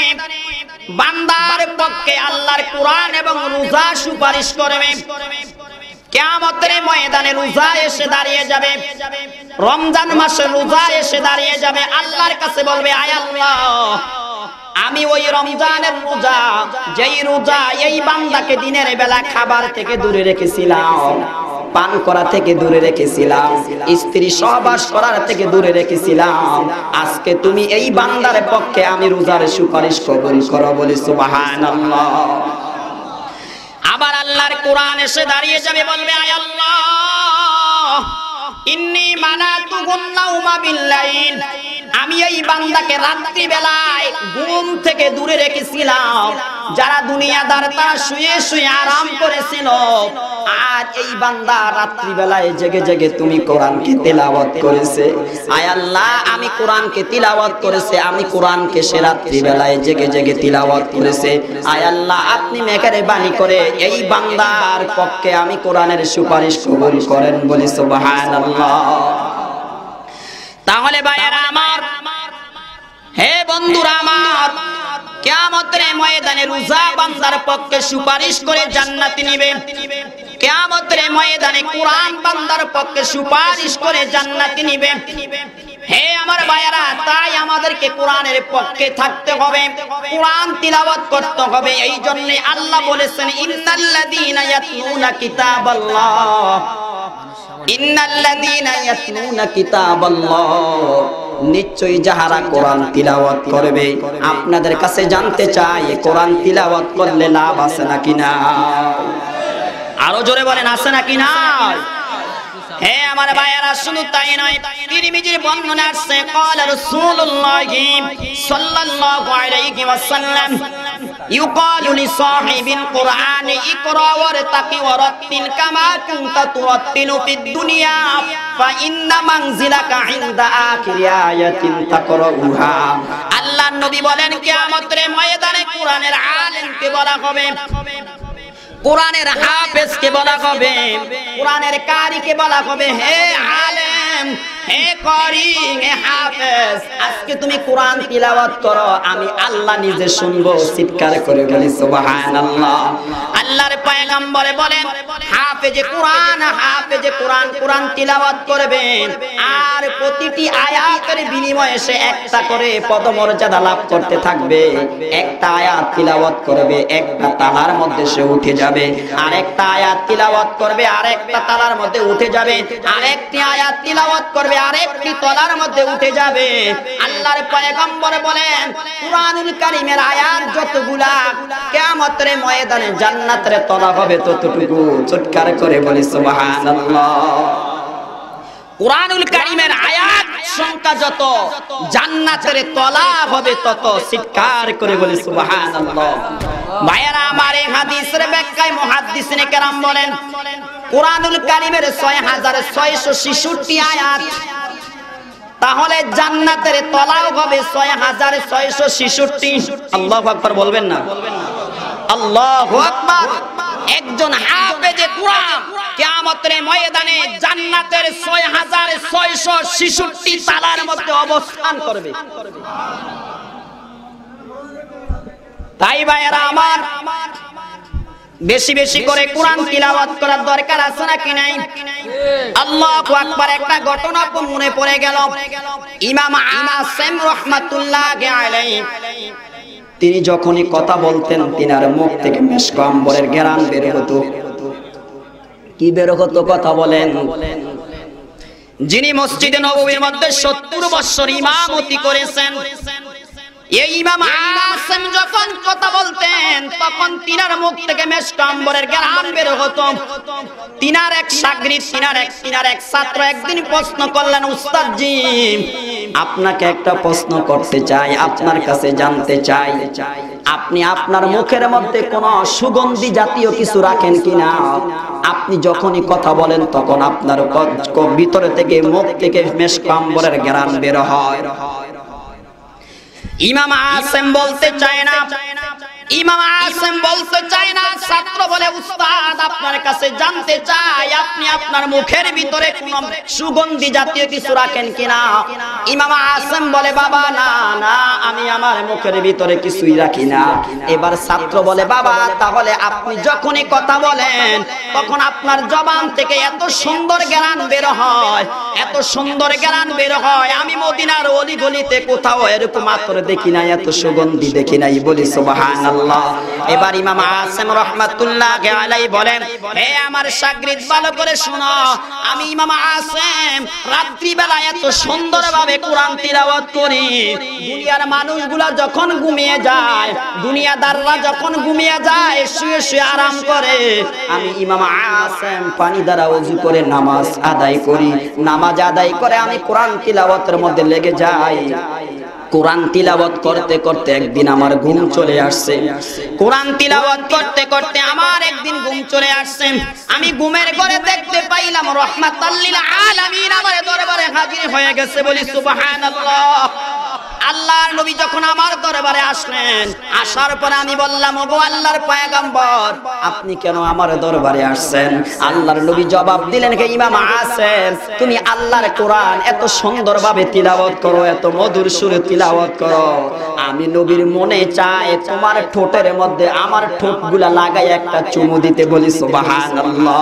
বান্দার পক্ষে আল্লাহর কোরআন এবং রোজা সুপারিশ করবে রমজান মাসে রোজা এসে দাঁড়িয়ে যাবে আল্লাহর কাছে বলবে আমি ওই রমজানের রোজা যেই রোজা এই বান্দাকে দিনের বেলা খাবার থেকে দূরে রেখেছিলাম পান করা থেকে দূরে রেখেছিলাম স্ত্রী সহবাস করার থেকে দূরে রেখেছিলাম আজকে তুমি এই বান্দার পক্ষে আমি রোজার সুপারিশ কবুল করো বলে সুবহানাল্লাহ আবার আল্লাহর কোরআন এসে দাঁড়িয়ে যাবে বলবে আয় আল্লাহ আমি এই বান্দাকে রাত্রি বেলায় ঘুম থেকে দূরে রেখেছিলাম যারা দুনিয়াদার তারা শুয়ে শুয়ে আরাম করেছিল আর এই বান্দা রাত্রি বেলায় জেগে জেগে তুমি কোরআনকে তেলাওয়াত করেছে আয় আল্লাহ আমি কোরআনকে তিলাওয়াত করেছে আমি কোরআনকে সে রাত্রি বেলায় জেগে জেগে তিলাওয়াত করেছে আয় আল্লাহ আপনি মেকারে বাণী করে এই বান্দার পক্ষে আমি কোরআনের সুপারিশ কবুল করেন বলে সুবহানাল্লাহ তাহলে আমার হে বন্ধুরা আমার কেমন ময়দানে রোজা বান্দার পক্ষে সুপারিশ করে জান্নাতি নিবে ময়দানে কোরআন পক্ষে সুপারিশ করে জান্নাতি নিবে হে আমার ভাইয়ারা তাই আমাদেরকে কোরআনের পক্ষে থাকতে হবে কোরআন তিলাওয়াত করতে হবে এই জন্য আল্লাহ বলেছেন ইন্নাল্লাযীনা ইয়াতলুনা কিতাবাল্লাহ নিশ্চয়ই যাহারা কোরআন তিলাওয়াত করবে আপনাদের কাছে জানতে চাই কোরআন তিলাওয়াত করলে লাভ আছে নাকি না আরো জোরে বলেন আছে নাকি না হে আমার ভাইয়ারা শুধু তাই নয় তিরমিজির বর্ণনা আসছে قال رسول الله صلى الله عليه وسلم يقال لصاحب القرآن اقرأ وارتق ورتل كما كنت ترتل في الدنيا فإن منزلك عند آخر آية تقرأها আল্লাহ নবী বলেন কিয়ামতের ময়দানে কোরআনের আলেমকে বলা হবে কোরআনের হাফেজ কে বলা হবে কোরআনের কারি কে বলা হবে হে আলেম হে করি হে হাফেজ আজকে তুমি কোরআন তিলাওয়াত করো আমি আল্লাহ নিজে শুনবো চিৎকার করে বলি সুবহানাল্লাহ আল্লাহর পয়গম্বরে বলেন হাফেজে কোরআন হাফেজে কোরআন কোরআন তিলাওয়াত করবেন আর প্রতিটি আয়াতের বিনিময়ে সে একটা করে পদমর্যাদা লাভ করতে থাকবে একটা আয়াত তিলাওয়াত করবে একটা তালার মধ্যে সে উঠে যাবে যাবে আরেকটা আয়াত তিলাওয়াত করবে আরেকটা তালার মধ্যে উঠে যাবে আরেকটি আয়াত তিলাওয়াত করবে আরেকটি তলার মধ্যে উঠে যাবে আল্লাহর পয়গম্বর বলেন কুরআনুল কারীমের আয়াত যতগুলা কিয়ামতের ময়দানে জান্নাতের তলা হবে ততটুকু চটকার করে বলি সুবহানাল্লাহ কোরআনুল কারিমের আয়াত সংখ্যা যত জান্নাতের তলা হবে তত শিকার করে বলে সুবহানাল্লাহ ভাইরা আমার এই হাদিসের ব্যাখ্যায় মুহাদ্দিসিনে কেরাম বলেন কোরআনুল কারিমের 6666 আয়াত তাহলে জান্নাতের তলাও হবে 6666 আল্লাহু আকবার বলবেন না আল্লাহু আকবার একজন হাফে যে কুরআন কিয়ামতের ময়দানে জান্নাতের 6666 তালার মধ্যে অবস্থান করবে তাই ভাইরা আমার বেশি বেশি করে কোরআন তিলাওয়াত করার দরকার আছে নাকি নাই আল্লাহু আকবার একটা ঘটনা মনে পড়ে গেল ইমাম আনাস রাহমাতুল্লাহ আলাইহি তিনি যখনই কথা বলতেন তিনার মুখ থেকে মেশক আম্বরের গেরান বের হতো কি বের হতো কথা বলেন যিনি মসজিদে নবীর মধ্যে সত্তর বৎসর ইমামতি করেছেন এই ইমাম কাসেম যখন কথা বলতেন তখন তিনার মুখ থেকে মেষ্টম্বরের গ্রাম বের হতো তিনার এক সাগরি তিনার এক তিনার এক ছাত্র একদিন প্রশ্ন করলেন উস্তাদ জি আপনাকে একটা প্রশ্ন করতে চাই আপনার কাছে জানতে চাই আপনি আপনার মুখের মধ্যে কোন সুগন্ধি জাতীয় কিছু রাখেন কিনা আপনি যখনই কথা বলেন তখন আপনার ভিতরে থেকে মুখ থেকে মেষ কাম্বরের গ্রাম বের হয় ইমাম আসেম বলতে চায় না ইমাম আসেম বলতে চায় না ছাত্র বলে উস্তাদ আপনার কাছে জানতে চাই আপনি আপনার মুখের ভিতরে কোন সুগন্ধি জাতীয় কিছু রাখেন কিনা ইমাম আসেম বলে বাবা না না আমি আমার মুখের ভিতরে কিছুই রাখি না এবার ছাত্র বলে বাবা তাহলে আপনি যখনই কথা বলেন তখন আপনার জবান থেকে এত সুন্দর জ্ঞান বের হয় এত সুন্দর জ্ঞান বের হয় আমি মদিনার অলি গলিতে কোথাও এরকম মাত্র দেখি নাই এত সুগন্ধি দেখি নাই বলি সুবহানাল্লাহ এবার ইমাম আসেম আলাই বলেন হে আমার ভালো করে আমি ইমাম আসেম রাত্রিবেলা এত কোরআন তিলাওয়াত করি দুনিয়ার মানুষগুলা যখন ঘুমিয়ে যায় দুনিয়াদাররা যখন ঘুমিয়ে যায় শুয়ে শুয়ে আরাম করে আমি ইমাম আসেম পানি দ্বারা উজু করে নামাজ আদায় করি নামাজ আদায় করে আমি কোরআন তিলাওয়াতের মধ্যে লেগে যাই কোরআন তিলাবত করতে করতে একদিন আমার ঘুম চলে আসছে কোরআন তিলাবত করতে করতে আমার একদিন ঘুম চলে আসছে আমি ঘুমের ঘরে দেখতে পাইলাম রহমাতাল্লিল আলামিন আমার দরবারে হাজির হয়ে গেছে বলি সুবহানাল্লাহ আল্লাহর নবী যখন আমার দরবারে আসলেন আসার পরে আমি বললাম ওগো আল্লাহর পয়গম্বর আপনি কেন আমার দরবারে আসছেন আল্লাহর নবী জবাব দিলেন কে ইমাম আসেন তুমি আল্লাহর কোরআন এত সুন্দরভাবে তিলাওয়াত করো এত মধুর সুরে তিলাওয়াত করো আমি নবীর মনে চাই তোমার ঠোঁটের মধ্যে আমার ঠোঁটগুলা লাগাই একটা চুমু দিতে বলি সুবহানাল্লাহ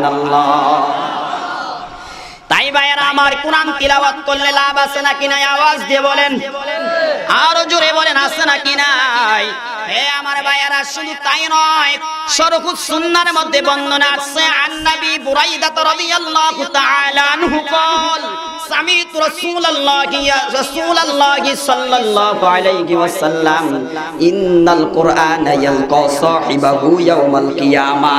তাই ভাইয়েরা আমার কোরআন তিলাওয়াত করলে লাভ আছে নাকি নাই আওয়াজ দিয়ে বলেন আরো জোরে বলেন আছে নাকি নাই হে আমার ভাইয়েরা শুধু তাই নয় সুন্নার মধ্যে বর্ণনা আছে রাদিয়াল্লাহু তাআলা আনহু কল সামিত রাসূলুল্লাহি রাসূলুল্লাহি সাল্লাল্লাহু আলাইহি ওয়াসাল্লাম ইন্নাল কুরআনা ইয়ালকা সাহিবাহু কিয়ামা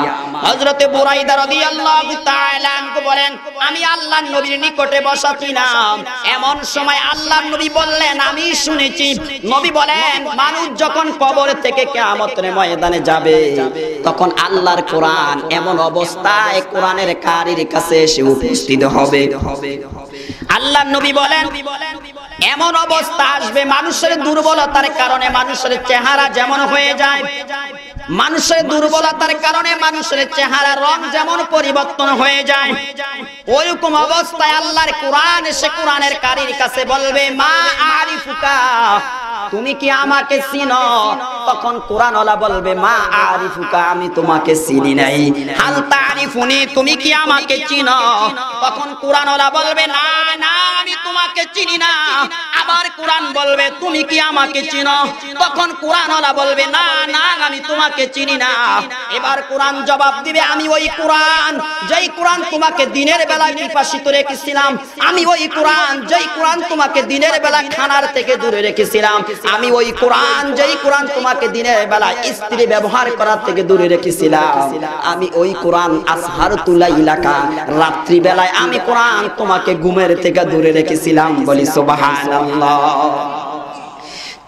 হযরতে বুরাইদা রাদিয়াল্লাহু তাআলা বলেন আমি আল্লাহর নবীর নিকটে বসা ছিলাম এমন সময় আল্লাহর নবী বললেন আমি শুনেছি নবী বলেন মানুষ যখন কবর থেকে কিয়ামতের ময়দানে যাবে তখন আল্লাহর কোরআন এমন অবস্থায় কোরআনের কারির কাছে এসে উপস্থিত হবে আল্লাহর নবী বলেন এমন অবস্থা আসবে মানুষের দুর্বলতার কারণে মানুষের চেহারা যেমন হয়ে যায় মানুষের দুর্বলতার কারণে মানুষের চেহারা রং যেমন পরিবর্তন হয়ে যায় ওইরকম অবস্থায় আল্লাহর কোরআন সে কোরআনের কারির কাছে বলবে মা আরিফুকা তুমি কি আমাকে চিন তখন কোরআন বলবে মা আরিফুকা আমি তোমাকে চিনি নাই হাল ফুনি তুমি কি আমাকে চিন তখন কোরআন বলবে না না আমি তোমাকে চিনি না আবার কোরআন বলবে তুমি কি আমাকে চিন তখন কোরআন বলবে না না আমি তোমাকে তোমাকে চিনি না এবার কোরআন জবাব দিবে আমি ওই কোরআন যেই কোরআন তোমাকে দিনের বেলায় নির্বাসিত রেখেছিলাম আমি ওই কোরআন যেই কোরআন তোমাকে দিনের বেলা খানার থেকে দূরে রেখেছিলাম আমি ওই কোরআন যেই কোরআন তোমাকে দিনের বেলা স্ত্রী ব্যবহার করার থেকে দূরে রেখেছিলাম আমি ওই কোরআন আসহার তুলা ইলাকা রাত্রি বেলায় আমি কোরআন তোমাকে ঘুমের থেকে দূরে রেখেছিলাম বলি সুবহানাল্লাহ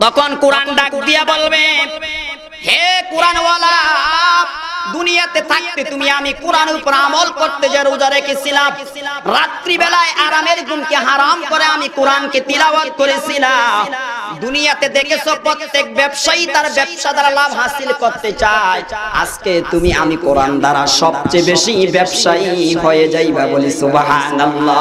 তখন কোরআন ডাক দিয়া বলবে হে কোরআন দুনিয়াতে থাকতে তুমি আমি কোরআন উপর আমল করতে যে রোজা রেখেছিলাম রাত্রি বেলায় আরামের ঘুমকে হারাম করে আমি কোরআনকে তিলাওয়াত করেছিলাম দুনিয়াতে দেখেছো প্রত্যেক ব্যবসায়ী তার ব্যবসা দ্বারা লাভ হাসিল করতে চায় আজকে তুমি আমি কোরআন দ্বারা সবচেয়ে বেশি ব্যবসায়ী হয়ে যাইবা বলি সুবহানাল্লাহ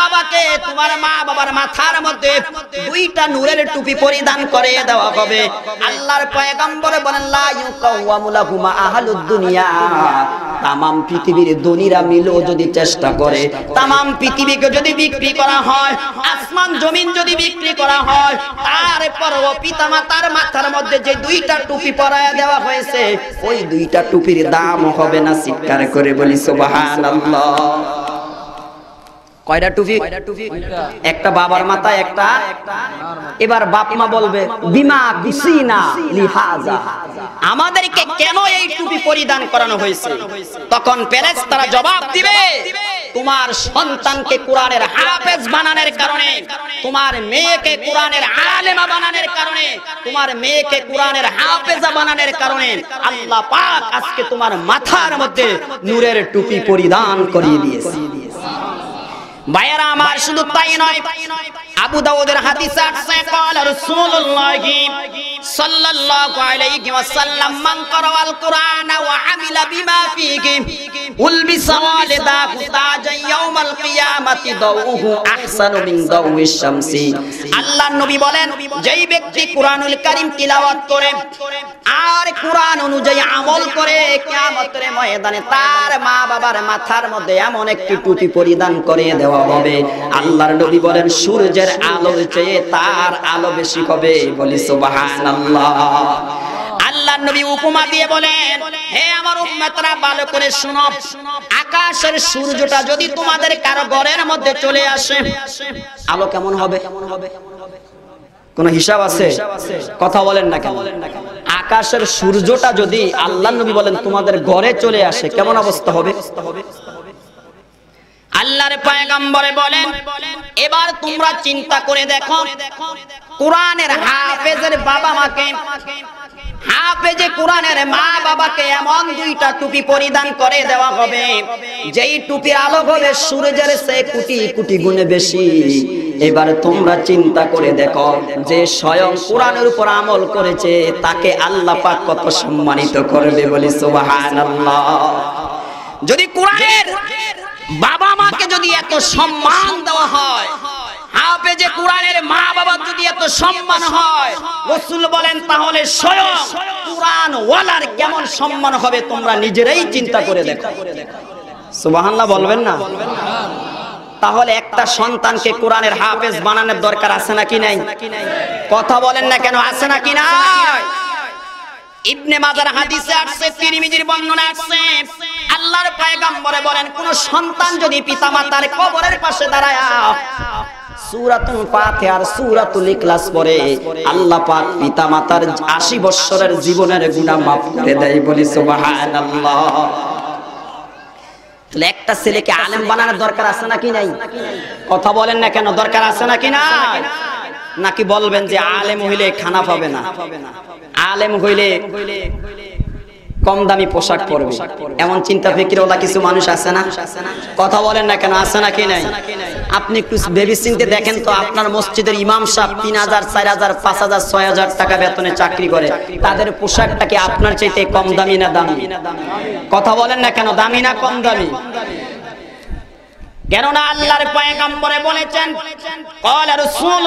বাবাকে তোমার মা বাবার মাথার মধ্যে দুইটা নূরের টুপি পরিধান করে দেওয়া হবে আল্লাহর পয়গম্বর বলেন লা দুনিয়া তামাম পৃথিবীর ধনীরা মিলেও যদি চেষ্টা করে তামাম পৃথিবীকে যদি বিক্রি করা হয় আসমান জমিন যদি বিক্রি করা হয় তারপর তারপরও পিতামাতার মাথার মধ্যে যে দুইটা টুপি পরায়া দেওয়া হয়েছে ওই দুইটা টুপির দাম হবে না চিৎকার করে বলি সুবহানাল্লাহ কয়টা টুপি একটা বাবার একটা এবার বাপ মা বলবে বিমা লিহাজা আমাদেরকে কেন এই টুপি পরিধান করানো হয়েছে তখন প্যারেস তারা জবাব দিবে তোমার সন্তানকে কোরআনের হাফেজ বানানোর কারণে তোমার মেয়েকে কোরআনের আলেমা বানানোর কারণে তোমার মেয়েকে কোরআনের হাফেজা বানানোর কারণে আল্লাহ পাক আজকে তোমার মাথার মধ্যে নূরের টুপি পরিধান করিয়ে দিয়েছে বায়রা আমার শুধু তাই নয় আবু দাউদের হাদিস আছে قال رسول الله صلى الله عليه وسلم من قرأ القرآن وعمل بما فيه ألبس والده تاجا يوم القيامة ضوءه أحسن من ضوء الشمس আল্লাহ নবী বলেন যেই ব্যক্তি কুরআনুল কারীম তিলাওয়াত করে আর কুরআন অনুযায়ী আমল করে কিয়ামতের ময়দানে তার মা বাবার মাথার মধ্যে এমন একটি টুপি পরিধান করে দেয় হবে আল্লাহর নবী বলেন সূর্যের আলোর চেয়ে তার আলো বেশি হবে বলি সুবহানাল্লাহ নবী উপমা দিয়ে বলেন হে আমার উম্মতরা ভালো করে শুনো আকাশের সূর্যটা যদি তোমাদের কারো ঘরের মধ্যে চলে আসে আলো কেমন হবে কোন হিসাব আছে কথা বলেন না কেন আকাশের সূর্যটা যদি আল্লাহ নবী বলেন তোমাদের ঘরে চলে আসে কেমন অবস্থা হবে আল্লাহর পায়গাম্বরে বলেন এবার তোমরা চিন্তা করে দেখো কোরআনের হাফেজের বাবা মাকে হাফেজে কোরআনের মা বাবাকে এমন দুইটা টুপি পরিধান করে দেওয়া হবে যেই টুপি আলো হবে সূর্যের সে কোটি কুটি গুণে বেশি এবার তোমরা চিন্তা করে দেখো যে স্বয়ং কোরআনের উপর আমল করেছে তাকে আল্লাহ পাক কত সম্মানিত করবে বলে সুবহানাল্লাহ যদি কোরআনের বাবা মাকে যদি এত সম্মান দেওয়া হয় যে কোরআনের মা বাবার যদি এত সম্মান হয় রসুল বলেন তাহলে স্বয়ং কোরআন ওয়ালার কেমন সম্মান হবে তোমরা নিজেরাই চিন্তা করে দেখো সুবহানাল্লাহ বলবেন না তাহলে একটা সন্তানকে কোরআনের হাফেজ বানানোর দরকার আছে নাকি নাই কথা বলেন না কেন আছে নাকি নাই ইবনে মাজার হাদিসে আসছে তিরমিজির বর্ণনা আসছে আল্লাহর পয়গম্বরে বলেন কোন সন্তান যদি পিতামাতার কবরের পাশে দাঁড়ায় জীবনের করে দেয় একটা ছেলেকে আলেম বানানোর দরকার আছে নাকি নাই কথা বলেন না কেন দরকার আছে নাকি না নাকি বলবেন যে আলেম হইলে খানা পাবে না আলেম হইলে কম দামি পোশাক পরবে এমন চিন্তা ফিকির ওলা কিছু মানুষ আছে না কথা বলেন না কেন আছে নাকি নাই আপনি একটু ভেবে চিনতে দেখেন তো আপনার মসজিদের ইমাম সাহেব তিন হাজার চার হাজার পাঁচ হাজার ছয় হাজার টাকা বেতনে চাকরি করে তাদের পোশাকটা কি আপনার চাইতে কম দামি না দামি কথা বলেন না কেন দামি না কম দামি কেননা আল্লাহর পয়গম্বরে বলেছেন قال رسول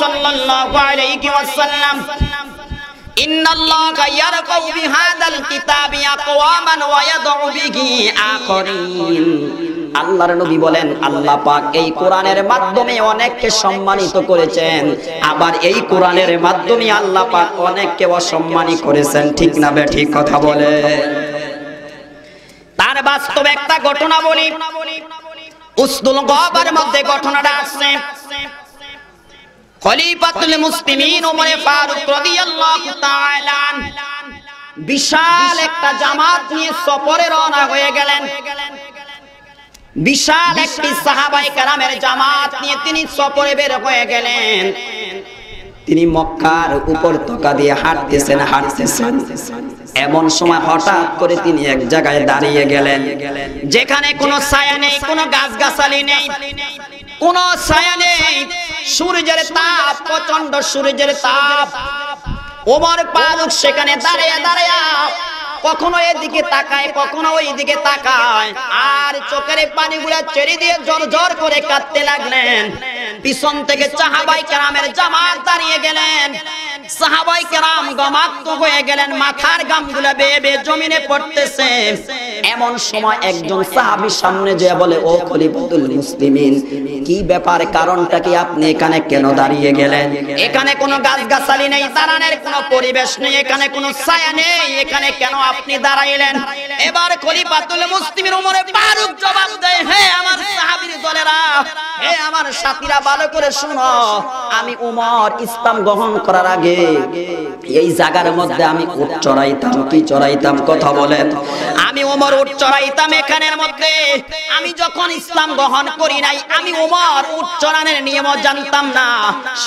সাল্লাল্লাহু আলাইহি الله عليه আল্লাহর নবী বলেন আল্লাহ পাক এই কোরআনের মাধ্যমে অনেককে সম্মানিত করেছেন আবার এই কোরআনের মাধ্যমে আল্লাহ পাক অনেককে অসম্মানিত করেছেন ঠিক না বে ঠিক কথা বলে তার বাস্তব একটা ঘটনা বলি উসদুল গবার মধ্যে ঘটনাটা আসছে খলিফাতুল মুসলিমিন ওমরে ফারুক রাদিয়াল্লাহু তাআলা বিশাল একটা জামাত নিয়ে সফরে রওনা হয়ে গেলেন বিশাল একটি সাহাবাই কারামের জামাত নিয়ে তিনি সফরে বের হয়ে গেলেন তিনি মক্কার উপর তোকা দিয়ে হাঁটতেছেন হাঁটতেছেন এমন সময় হঠাৎ করে তিনি এক জায়গায় দাঁড়িয়ে গেলেন যেখানে কোনো ছায়া নেই কোনো গাছগাছালি নেই কোনো ছায়া নেই সূর্যের তাপ প্রচন্ড সূর্যের তাপ ওমর পালুক সেখানে দাঁড়িয়ে দাঁড়িয়ে কখনো এদিকে তাকায় কখনো ওই দিকে তাকায় আর চোখের পানি গুলা চেরি দিয়ে জোর জোর করে কাঁদতে লাগলেন পিছন থেকে চাহাবাই কারামের জামাত দাঁড়িয়ে গেলেন সাহাবাই কেরাম হয়ে গেলেন মাথার জমিনে পড়তেছে এমন সময় একজন সামনে যে বলে ও খলিফাতুল মুসলিমিন কি ব্যাপার কারণটা কি আপনি এখানে কেন দাঁড়িয়ে গেলেন এখানে গাছগাছালি নেই পরিবেশ নেই এখানে ছায়া নেই এখানে কেন আপনি দাঁড়াইলেন এবার খলিফাতুল মুসলিমিন উমরে ফারুক জবাব দেয় হে আমার সাহাবীর দলেরা হে আমার সাথীরা ভালো করে শুনো আমি উমর ইসলাম গ্রহণ করার আগে এই জায়গার মধ্যে আমি উট চড়াইতাম কি চড়াইতাম কথা বলেন আমি ওমর উট চড়াইতাম এখানের মধ্যে আমি যখন ইসলাম গ্রহণ করি নাই আমি ওমর উট চড়ানোর নিয়ম জানতাম না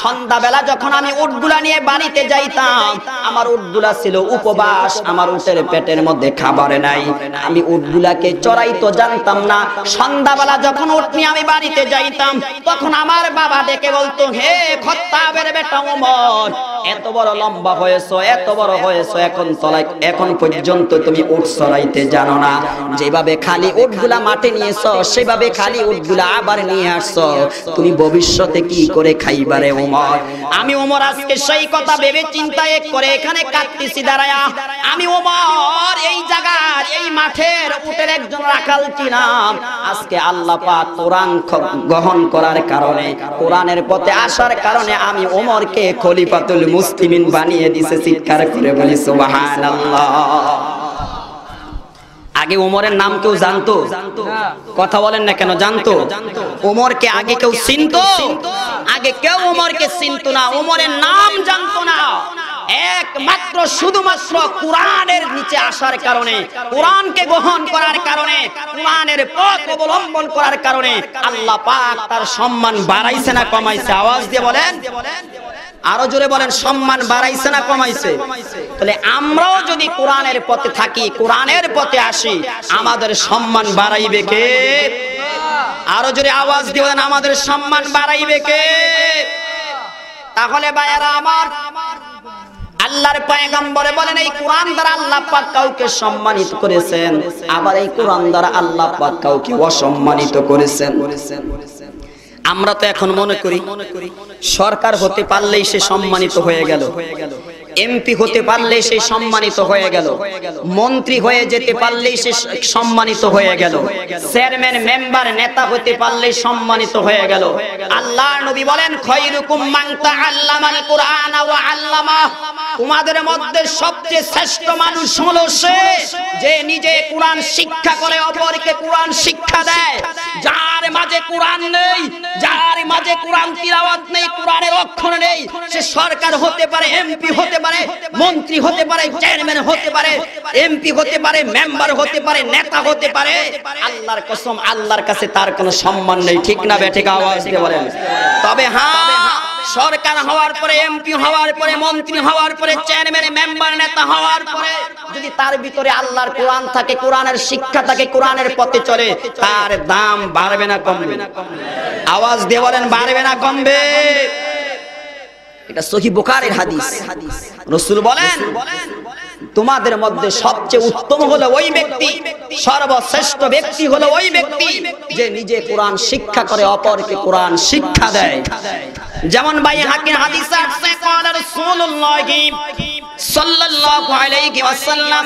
সন্ধ্যাবেলা যখন আমি উটগুলা নিয়ে বাড়িতে যাইতাম আমার উটগুলা ছিল উপবাস আমার উটের পেটের মধ্যে খাবার নাই আমি উটগুলাকে চড়াই তো জানতাম না সন্ধ্যাবেলা যখন উট নিয়ে আমি বাড়িতে যাইতাম তখন আমার বাবা ডেকে বলতো হে খত্তাবের বেটা ওমর এত বড় লম্বা হয়েছ এত বড় হয়েছ এখন তলাই এখন পর্যন্ত তুমি উঠ চড়াইতে জানো না যেভাবে খালি উঠগুলা মাঠে নিয়েছ সেভাবে খালি উঠগুলা আবার নিয়ে আসছ তুমি ভবিষ্যতে কি করে খাইবারে উমর আমি উমর আজকে সেই কথা ভেবে চিন্তা এক করে এখানে কাটতেছি দাঁড়ায়া আমি উমর এই জায়গার এই মাঠের উটের একজন রাখাল ছিলাম আজকে আল্লাহ পাক কোরআন গ্রহণ করার কারণে কোরআনের পথে আসার কারণে আমি উমরকে খলিফাতুল মুসলিম মুসলিমিন বানিয়ে দিছে চিৎকার করে বলি সুবাহান আগে ওমরের নাম কেউ জানতো কথা বলেন না কেন জানতো ওমরকে আগে কেউ চিনতো আগে কেউ ওমরকে চিনতো না ওমরের নাম জানতো না একমাত্র শুধুমাত্র কোরআনের নিচে আসার কারণে কোরআনকে গ্রহণ করার কারণে কোরআনের পথ অবলম্বন করার কারণে আল্লাহ পাক তার সম্মান বাড়াইছে না কমাইছে আওয়াজ দিয়ে বলেন আরো জোরে বলেন সম্মান বাড়াইছে না কমাইছে তাহলে আমরাও যদি কোরআনের পথে থাকি কোরআনের পথে আসি আমাদের সম্মান বাড়াইবে কে আরো জোরে আওয়াজ দিবেন আমাদের সম্মান বাড়াইবে কে তাহলে ভাইয়ারা আমার আল্লাহর পয়গম্বরে বলেন এই কোরআন দ্বারা আল্লাহ পাক কাউকে সম্মানিত করেছেন আবার এই কোরআন দ্বারা আল্লাহ পাক কাউকে অসম্মানিত করেছেন আমরা তো এখন মনে করি সরকার হতে পারলেই সে সম্মানিত হয়ে গেল এমপি হতে পারলেই সে সম্মানিত হয়ে গেল মন্ত্রী হয়ে যেতে পারলেই সে সম্মানিত হয়ে গেল চেয়ারম্যান মেম্বার নেতা হতে পারলেই সম্মানিত হয়ে গেল আল্লাহ নবী বলেন খয়রুকুম মাংতা আল্লামাল কুরআন ওয়া আল্লামা তোমাদের মধ্যে সবচেয়ে শ্রেষ্ঠ মানুষ হলো সে যে নিজে কুরআন শিক্ষা করে অপরকে কুরআন শিক্ষা দেয় যার মাঝে কুরআন নেই যার মাঝে কোরআন তিলাওয়াত নেই কোরআনের অক্ষর নেই সে সরকার হতে পারে এমপি হতে পারে মন্ত্রী হতে পারে চেয়ারম্যান হতে পারে এমপি হতে পারে মেম্বার হতে পারে নেতা হতে পারে আল্লাহর কসম আল্লাহর কাছে তার কোনো সম্মান নেই ঠিক না বেঠিক আওয়াজ দিয়ে বলেন তবে হ্যাঁ সরকার হওয়ার পরে এমপি হওয়ার পরে মন্ত্রী হওয়ার পরে চেয়ারম্যান মেম্বার নেতা হওয়ার পরে যদি তার ভিতরে আল্লাহর কোরআন থাকে কোরআনের শিক্ষা থাকে কোরআনের পথে চলে তার দাম বাড়বে না কমবে আওয়াজ আওয়াজ দিয়ে বলেন বাড়বে না কমবে এটা সহি বোকারের হাদিস রসুল বলেন তোমাদের মধ্যে সবচেয়ে উত্তম হলো ওই ব্যক্তি সর্বশ্রেষ্ঠ ব্যক্তি হলো ওই ব্যক্তি যে নিজে কোরআন শিক্ষা করে অপরকে কোরআন শিক্ষা দেয় যেমন ভাই হাকিম হাদিস আছে রাসূলুল্লাহ সাল্লাল্লাহু আলাইহি ওয়াসাল্লাম